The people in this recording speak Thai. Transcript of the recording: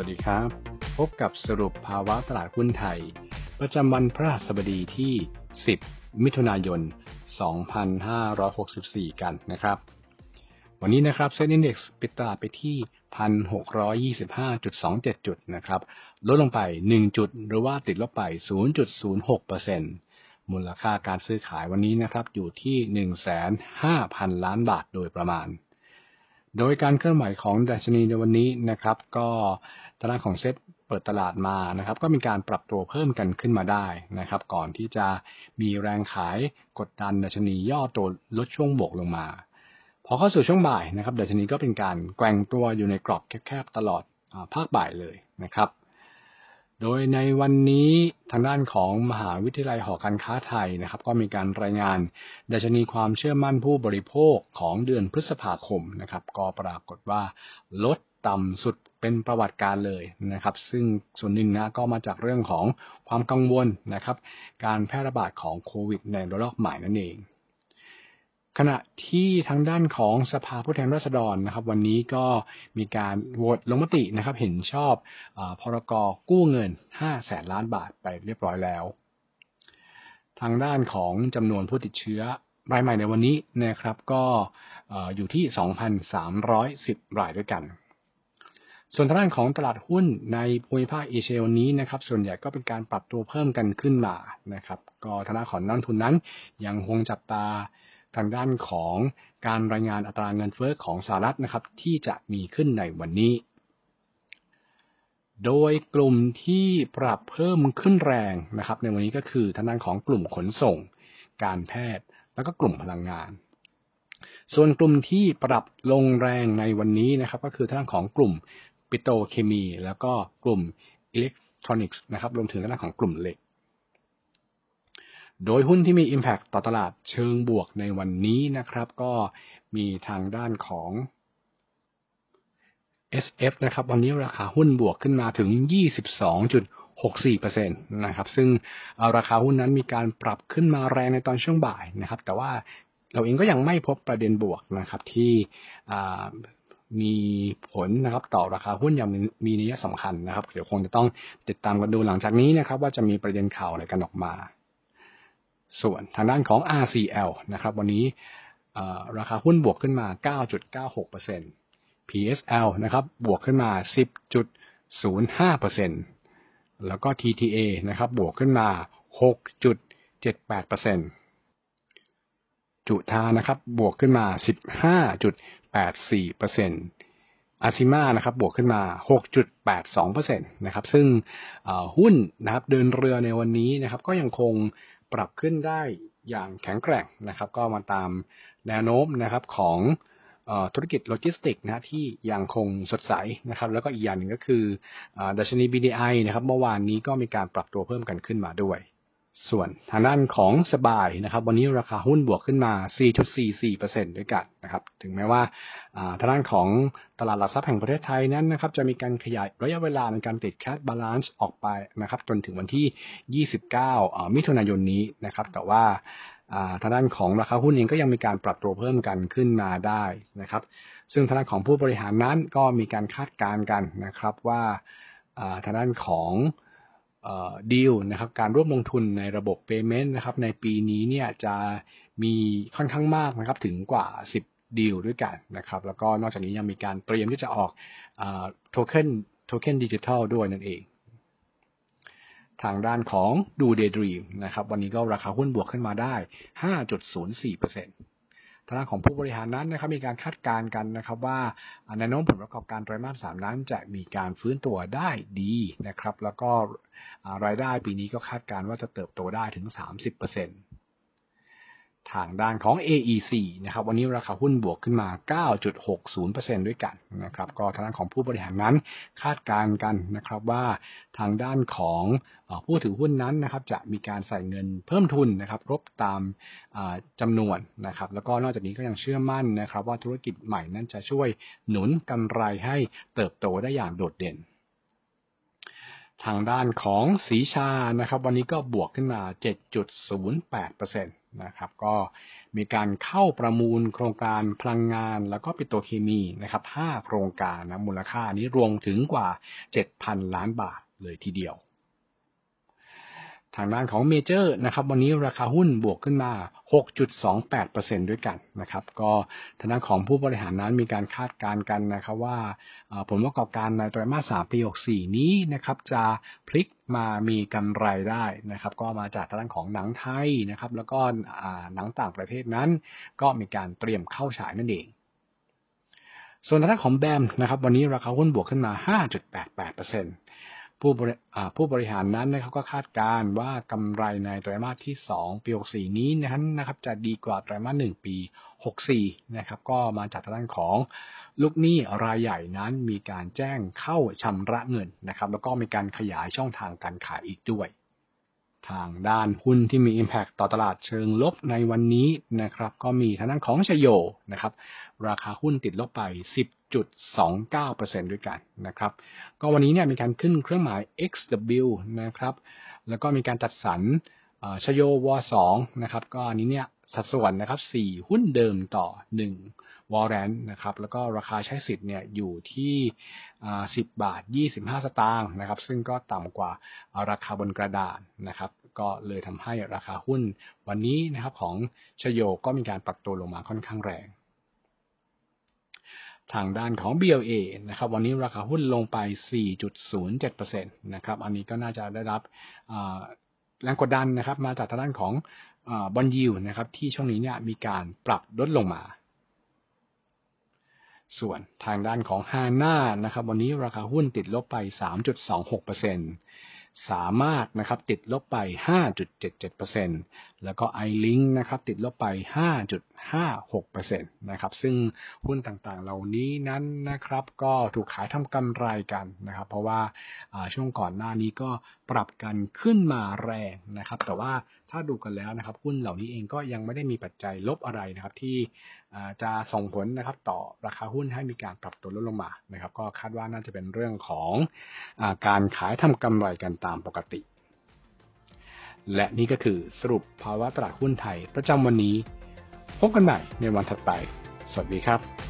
วัสดีครับ พบกับสรุปภาวะตลาดหุ้นไทย ประจำวันพะหัสบดีที่ 10 มิถุนายน 2564 กันนะครับ วันนี้นะครับเซ็นดีเอ็กซ์ปิดตลาดไปที่ 1,625.27 จุดนะครับ ลดลงไป 1 จุด หรือว่าติดลบไป 0.06%มูลค่าการซื้อขายวันนี้นะครับ อยู่ที่ 1 5 0 0 0 0 ล้านบาทโดยประมาณโดยการเคลื่อนไหวของดัชนีในวันนี้นะครับ ก็ตลาดของเซ็ตเปิดตลาดมานะครับ ก็มีการปรับตัวเพิ่มกันขึ้นมาได้นะครับ ก่อนที่จะมีแรงขายกดดันดัชนีย่อตัวลดช่วงบวกลงมา พอเข้าสู่ช่วงบ่ายนะครับดัชนีก็เป็นการแกว่งตัวอยู่ในกรอบแคบๆตลอดภาคบ่ายเลยนะครับโดยในวันนี้ทางด้านของมหาวิทยาลัยหอการค้าไทยนะครับ ก็มีการรายงาน ดัชนีความเชื่อมั่นผู้บริโภคของเดือนพฤษภาคมนะครับ ก็ปรากฏว่าลดต่ำสุดเป็นประวัติการเลยนะครับ ซึ่งส่วนหนึ่งนะก็มาจากเรื่องของความกังวลนะครับการแพร่ระบาดของโควิดในระลอกใหม่นั่นเองขณะที่ทางด้านของสภาผู้แทนราษฎรนะครับ วันนี้ก็มีการโหวตลงมตินะครับ เห็นชอบอพรกกู้เงิน 5 แสนล้านบาทไปเรียบร้อยแล้ว ทางด้านของจำนวนผู้ติดเชื้อรายใหม่ในวันนี้นะครับ ก็อยู่ที่ 2,310รายด้วยกัน ส่วนทางด้านของตลาดหุ้นในภูมิภาคเอเชียวันนี้นะครับ ส่วนใหญ่ก็เป็นการปรับตัวเพิ่มกันขึ้นมานะครับ ก็ทางด้านของนักทุนนั้น ยังคงจับตาทางด้านของการรายงานอัตราเงินเฟอ้อของสหรัฐนะครับที่จะมีขึ้นในวันนี้ โดยกลุ่มที่ปรับเพิ่มขึ้นแรงนะครับ ในวันนี้ก็คือทางด้านของกลุ่มขนส่ง การแพทย์ แล้วก็กลุ่มพลังงาน ส่วนกลุ่มที่ปรับลงแรงในวันนี้นะครับก็คือทางด้านของกลุ่มปิโตเคมี แล้วก็กลุ่มอิเล็กทรอนิกส์นะครับรวมถึงทางด้านของกลุ่มเหล็กโดยหุ้นที่มี Impact ต่อตลาดเชิงบวกในวันนี้นะครับ ก็มีทางด้านของ SF นะครับวันนี้ราคาหุ้นบวกขึ้นมาถึง 22.64%นะครับซึ่งราคาหุ้นนั้นมีการปรับขึ้นมาแรงในตอนช่วงบ่ายนะครับ แต่ว่าเราเองก็ยังไม่พบประเด็นบวกนะครับที่มีผลนะครับต่อราคาหุ้นอย่างมีนัยสำคัญนะครับเดี๋ยวคงจะต้องติดตามกันดูหลังจากนี้นะครับว่าจะมีประเด็นข่าวอะไรกันออกมาส่วนทางด้านของ RCL นะครับ วันนี้ราคาหุ้นบวกขึ้นมา 9.96% PSL นะครับ บวกขึ้นมา 10.05%แล้วก็ TTA นะครับบวกขึ้นมา 6.78%จุทานะครับ บวกขึ้นมา 15.84%อาซิมานะครับ บวกขึ้นมา 6.82%นะครับ ซึ่งหุ้นนะครับเดินเรือในวันนี้นะครับ ก็ยังคงปรับขึ้นได้อย่างแข็งแกร่งนะครับก็มาตามแนวโน้มนะครับของธุรกิจโลจิสติกนะที่ยังคงสดใสนะครับแล้วก็อีกอย่างหนึ่งก็คือดัชนี BDI นะครับเมื่อวานนี้ก็มีการปรับตัวเพิ่มกันขึ้นมาด้วยส่วนทางด้านของสบายนะครับวันนี้ราคาหุ้นบวกขึ้นมา 4.44%ด้วยกันนะครับถึงแม้ว่าทางด้านของตลาดหลักทรัพย์แห่งประเทศไทยนั้นนะครับจะมีการขยายระยะเวลาในการติดแคดบาลานซ์ออกไปนะครับจนถึงวันที่ 29 มิถุนายนนี้นะครับแต่ว่าทางด้านของราคาหุ้นเองก็ยังมีการปรับตัวเพิ่มกันขึ้นมาได้นะครับ ซึ่งทางด้านของผู้บริหารนั้นก็มีการคาดการณ์กันนะครับว่าทางด้านของดีลนะครับการร่วมลงทุนในระบบ Payment นะครับในปีนี้เนี่ยจะมีค่อนข้างมากนะครับถึงกว่า 10ดีลด้วยกันนะครับ แล้วก็นอกจากนี้ยังมีการเตรียมที่จะออกโทเค็นโทเค็นดิจิทัลด้วยนั่นเอง ทางด้านของดูเดดรีมนะครับวันนี้ก็ราคาหุ้นบวกขึ้นมาได้ 5.04%เทางของผู้บริหารนั้นนะครับมีการคาดการณ์กันนะครับว่าแนวโน้มผลประกอบการไตรมาสสามนั้นจะมีการฟื้นตัวได้ดีนะครับ แล้วก็รายได้ปีนี้ก็คาดการณ์ว่าจะเติบโตได้ถึง 30%นทางด้านของ AEC นะครับวันนี้ราคาหุ้นบวกขึ้นมา 9.60%ด้วยกันนะครับก็ทางด้านของผู้บริหารนั้นคาดการณ์กันนะครับว่าทางด้านของผู้ถือหุ้นนั้นนะครับจะมีการใส่เงินเพิ่มทุนนะครับครบตามจำนวนนะครับแล้วก็นอกจากนี้ก็ยังเชื่อมั่นนะครับว่าธุรกิจใหม่นั้นจะช่วยหนุนกำไรให้เติบโตได้อย่างโดดเด่นทางด้านของสีชานะครับวันนี้ก็บวกขึ้นมา 7.08%นะครับก็มีการเข้าประมูลโครงการพลังงานแล้วก็ปิโตรเคมีนะครับ5โครงการนะมูลค่านี้รวมถึงกว่า 7,000 ล้านบาทเลยทีเดียวทางด้านของเมเจอร์นะครับวันนี้ราคาหุ้นบวกขึ้นมา 6.28%ด้วยกันนะครับ ก็ทางด้านของผู้บริหารนั้นมีการคาดการณ์กันนะครับว่า ผลประกอบการในไตรมาส3ปี64นี้นะครับจะพลิกมามีกำไรได้นะครับ ก็มาจากทางด้านของหนังไทยนะครับแล้วก็หนังต่างประเทศนั้นก็มีการเตรียมเข้าฉายนั่นเอง ส่วนทางด้านของแบมนะครับ วันนี้ราคาหุ้นบวกขึ้นมา 5.88%ผู้บริผู้บริหารนั้นเขาก็คาดการว่ากำไรในไตรมาสที่ 2 ปี 64 นี้นับนนะครับจะดีกว่าไตรมาส1ปี 64 นะครับก็มาจากทางด้านของลูกหนี้รายใหญ่นั้นมีการแจ้งเข้าชำระเงินนะครับแล้วก็มีการขยายช่องทางการขายอีกด้วยทางด้านหุ้นที่มี Impact ต่อตลาดเชิงลบในวันนี้นะครับ ก็มีทางด้านของชโยนะครับ ราคาหุ้นติดลบไป 10.29%ด้วยกันนะครับก็วันนี้เนี่ยมีการขึ้นเครื่องหมาย XW นะครับ แล้วก็มีการจัดสรรชโยวอสองนะครับก็อันนี้เนี่ยสัดส่วนนะครับสี่หุ้นเดิมต่อหนึ่งวอลเลนนะครับแล้วก็ราคาใช้สิทธิ์เนี่ยอยู่ที่สิบบาทยี่สิบห้าสตางค์นะครับ ซึ่งก็ต่ำกว่าราคาบนกระดานนะครับ ก็เลยทำให้ราคาหุ้นวันนี้นะครับของชโยก็มีการปรับตัวลงมาค่อนข้างแรง ทางด้านของ BLA นะครับวันนี้ราคาหุ้นลงไป 4.07%นะครับอันนี้ก็น่าจะได้รับแรงกดดันนะครับ มาจากทางด้านของบอลยูนะครับ ที่ช่วงนี้เนี่ยมีการปรับลดลงมา ส่วนทางด้านของฮาน่านะครับวันนี้ราคาหุ้นติดลบไป 3.26%เสามารถนะครับ ติดลบไป 5.77%แล้วก็ iLink นะครับ ติดลบไป 5.56%นะครับ ซึ่งหุ้นต่างๆ เหล่านี้นั้นนะครับ ก็ถูกขายทำกำไรกันนะครับ เพราะว่าช่วงก่อนหน้านี้ก็ปรับกันขึ้นมาแรงนะครับ แต่ว่าถ้าดูกันแล้วนะครับหุ้นเหล่านี้เองก็ยังไม่ได้มีปัจจัยลบอะไรนะครับที่จะส่งผลนะครับต่อราคาหุ้นให้มีการปรับตัวลดลงมานะครับ ก็คาดว่าน่าจะเป็นเรื่องของอการขายทำกำไรกันตามปกติ และนี่ก็คือสรุปภาวะตลาดหุ้นไทย ประจำวันนี้ พบกันใหม่ในวันถัดไป สวัสดีครับ